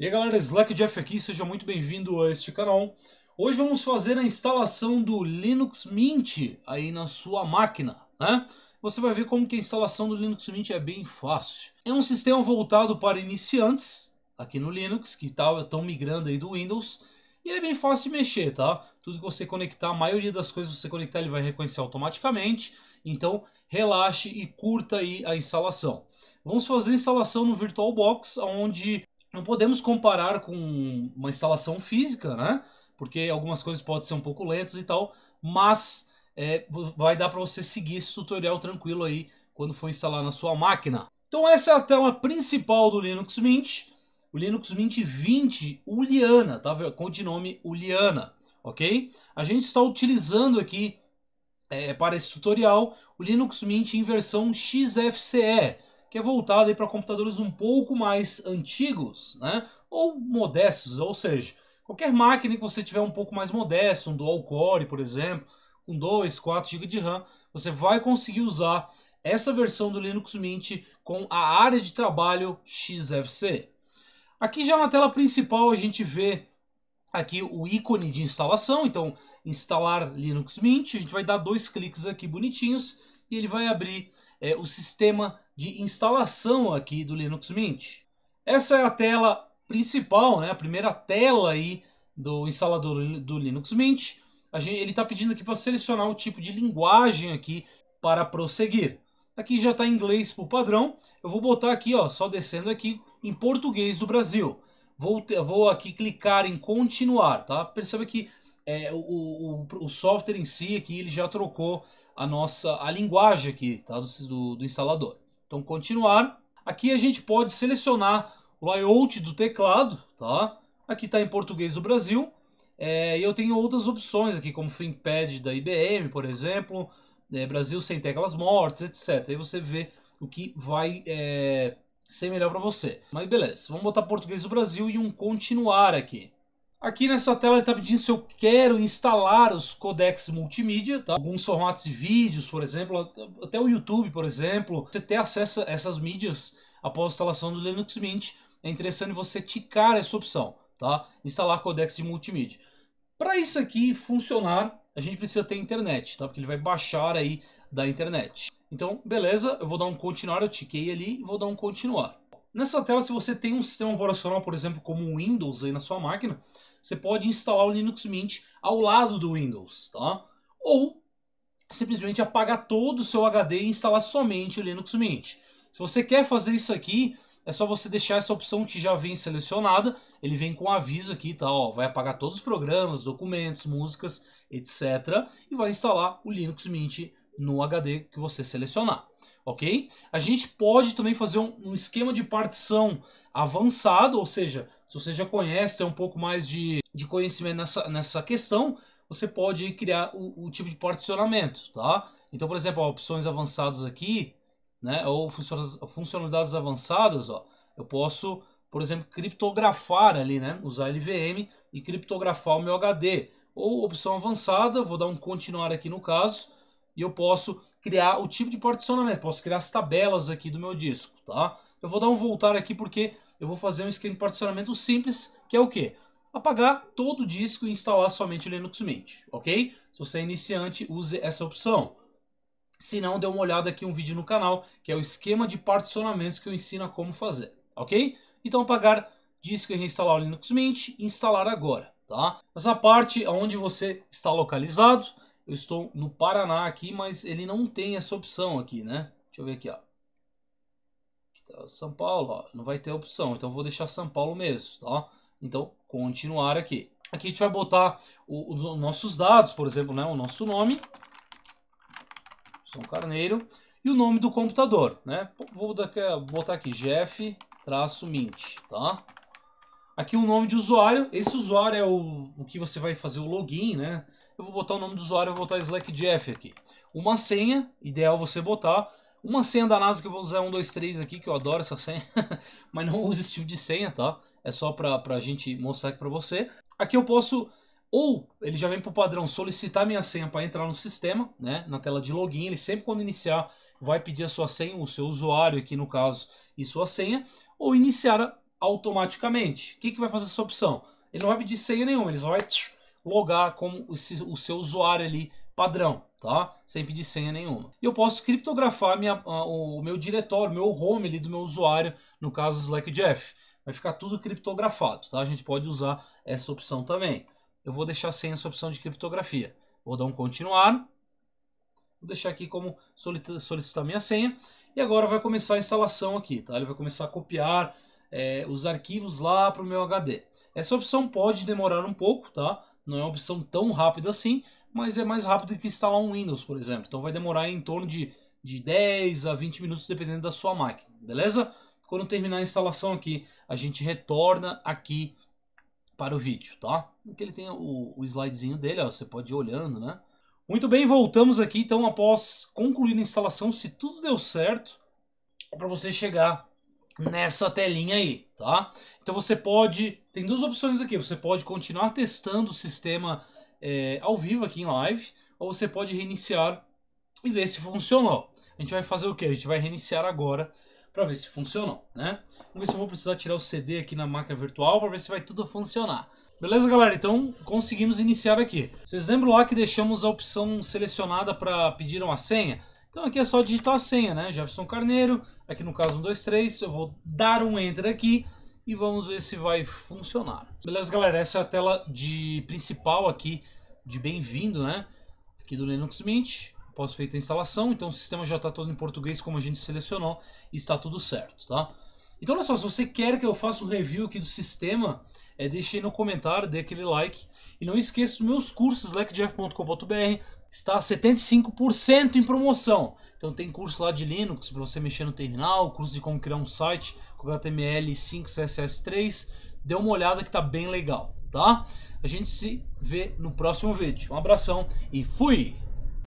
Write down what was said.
E aí galera, Slack Jeff aqui, seja muito bem-vindo a este canal. Hoje vamos fazer a instalação do Linux Mint aí na sua máquina, né? Você vai ver como que a instalação do Linux Mint é bem fácil. É um sistema voltado para iniciantes aqui no Linux, que estão tá, migrando aí do Windows. E ele é bem fácil de mexer, tá? Tudo que você conectar, a maioria das coisas que você conectar, ele vai reconhecer automaticamente. Então, relaxe e curta aí a instalação. Vamos fazer a instalação no VirtualBox, onde não podemos comparar com uma instalação física, né? Porque algumas coisas podem ser um pouco lentas e tal, mas é, vai dar para você seguir esse tutorial tranquilo aí quando for instalar na sua máquina. Então essa é a tela principal do Linux Mint, o Linux Mint 20 Uliana, tá? com o nome Uliana, ok? A gente está utilizando aqui é, para esse tutorial o Linux Mint em versão XFCE, que é voltado para computadores um pouco mais antigos, né? ou modestos, ou seja, qualquer máquina que você tiver um pouco mais modesto, um dual core, por exemplo, com 2, 4 GB de RAM, você vai conseguir usar essa versão do Linux Mint com a área de trabalho XFCE. Aqui já na tela principal a gente vê aqui o ícone de instalação, então instalar Linux Mint, a gente vai dar dois cliques aqui bonitinhos e ele vai abrir é, o sistema de instalação aqui do Linux Mint. Essa é a tela principal, né? a primeira tela aí do instalador do Linux Mint. Gente, ele está pedindo aqui para selecionar o tipo de linguagem aqui para prosseguir. Aqui já está em inglês por padrão. Eu vou botar aqui, ó, só descendo aqui, em português do Brasil. Vou, vou aqui clicar em continuar, tá? Perceba que é, o, o, o, software em si aqui ele já trocou a nossa a linguagem aqui tá? do, do, do instalador. Então continuar. Aqui a gente pode selecionar o layout do teclado, tá? Aqui está em português do Brasil. É, e eu tenho outras opções aqui, como ThinkPad da IBM, por exemplo, é, Brasil sem teclas mortas, etc. Aí você vê o que vai é, ser melhor para você. Mas beleza, vamos botar português do Brasil e um continuar aqui. Aqui nessa tela ele está pedindo se eu quero instalar os codecs multimídia, tá? alguns formatos de vídeos, por exemplo, até o YouTube, por exemplo. Você ter acesso a essas mídias após a instalação do Linux Mint, é interessante você ticar essa opção, tá? instalar codecs de multimídia. Para isso aqui funcionar, a gente precisa ter internet, tá? porque ele vai baixar aí da internet. Então, beleza, eu vou dar um continuar, eu tiquei ali e vou dar um continuar. Nessa tela, se você tem um sistema operacional, por exemplo, como o Windows aí na sua máquina, você pode instalar o Linux Mint ao lado do Windows, tá? Ou simplesmente apagar todo o seu HD e instalar somente o Linux Mint. Se você quer fazer isso aqui, é só você deixar essa opção que já vem selecionada, ele vem com um aviso aqui, tá? Ó, vai apagar todos os programas, documentos, músicas, etc. E vai instalar o Linux Mint no HD que você selecionar, ok? A gente pode também fazer um, um esquema de partição avançado, ou seja, se você já conhece, tem um pouco mais de, de conhecimento nessa, nessa questão, você pode criar o, o tipo de particionamento, tá? Então, por exemplo, opções avançadas aqui, né, ou funcionalidades avançadas, ó, eu posso, por exemplo, criptografar ali, né, usar LVM e criptografar o meu HD. Ou opção avançada, vou dar um continuar aqui no caso, e eu posso criar o tipo de particionamento, posso criar as tabelas aqui do meu disco, tá? Eu vou dar um voltar aqui porque eu vou fazer um esquema de particionamento simples, que é o quê? Apagar todo o disco e instalar somente o Linux Mint, ok? Se você é iniciante, use essa opção. Se não, dê uma olhada aqui um vídeo no canal, que é o esquema de particionamentos que eu ensino como fazer, ok? Então apagar disco e reinstalar o Linux Mint, instalar agora, tá? Essa parte é onde você está localizado, eu estou no Paraná aqui, mas ele não tem essa opção aqui, né? Deixa eu ver aqui, ó. Aqui tá São Paulo, ó. Não vai ter opção, então vou deixar São Paulo mesmo, tá? Então, continuar aqui. Aqui a gente vai botar os nossos dados, por exemplo, né? O nosso nome. São Carneiro. E o nome do computador, né? Vou botar aqui, Jeff-Mint, tá? Aqui o nome de usuário. Esse usuário é o, o que você vai fazer o login, né? eu vou botar o nome do usuário, eu vou botar Slack Jeff aqui. Uma senha, ideal você botar. Uma senha da NASA que eu vou usar 123 aqui, que eu adoro essa senha, mas não use esse tipo de senha, tá? É só pra, pra gente mostrar aqui pra você. Aqui eu posso, ou ele já vem pro padrão solicitar minha senha para entrar no sistema, né? Na tela de login, ele sempre quando iniciar vai pedir a sua senha, o seu usuário aqui no caso e sua senha, ou iniciar automaticamente. O que, que vai fazer essa opção? Ele não vai pedir senha nenhuma, ele só vai logar como o seu usuário ali padrão, tá? Sem pedir senha nenhuma. E eu posso criptografar minha, o meu diretório, meu home ali do meu usuário, no caso Slack Jeff. Vai ficar tudo criptografado, tá? A gente pode usar essa opção também. Eu vou deixar sem essa opção de criptografia. Vou dar um continuar. Vou deixar aqui como solicitar minha senha. E agora vai começar a instalação aqui, tá? Ele vai começar a copiar é, os arquivos lá para o meu HD. Essa opção pode demorar um pouco, tá? Não é uma opção tão rápida assim, mas é mais rápido que instalar um Windows, por exemplo. Então vai demorar em torno de, de 10 a 20 minutos, dependendo da sua máquina, beleza? Quando terminar a instalação aqui, a gente retorna aqui para o vídeo, tá? Aqui ele tem o, o slidezinho dele, ó, você pode ir olhando, né? Muito bem, voltamos aqui então após concluir a instalação, se tudo deu certo, é para você chegar nessa telinha aí, tá? Então você pode, tem duas opções aqui, você pode continuar testando o sistema é, ao vivo aqui em live, ou você pode reiniciar e ver se funcionou. A gente vai fazer o que? A gente vai reiniciar agora para ver se funcionou, né? Vamos ver se eu vou precisar tirar o CD aqui na máquina virtual para ver se vai tudo funcionar. Beleza, galera? Então, conseguimos iniciar aqui. Vocês lembram lá que deixamos a opção selecionada para pedir uma senha? Então aqui é só digitar a senha, né? Jefferson Carneiro, aqui no caso 123, eu vou dar um enter aqui e vamos ver se vai funcionar. Beleza, galera? Essa é a tela de principal aqui de bem-vindo, né? Aqui do Linux Mint, após feita a instalação, então o sistema já está todo em português como a gente selecionou e está tudo certo, tá? Então olha só, se você quer que eu faça um review aqui do sistema, é, deixe aí no comentário, dê aquele like. E não esqueça dos meus cursos, lecjeff.com.br, está a 75% em promoção. Então tem curso lá de Linux para você mexer no terminal, curso de como criar um site com HTML5, CSS3. Dê uma olhada que tá bem legal, tá? A gente se vê no próximo vídeo. Um abração e fui!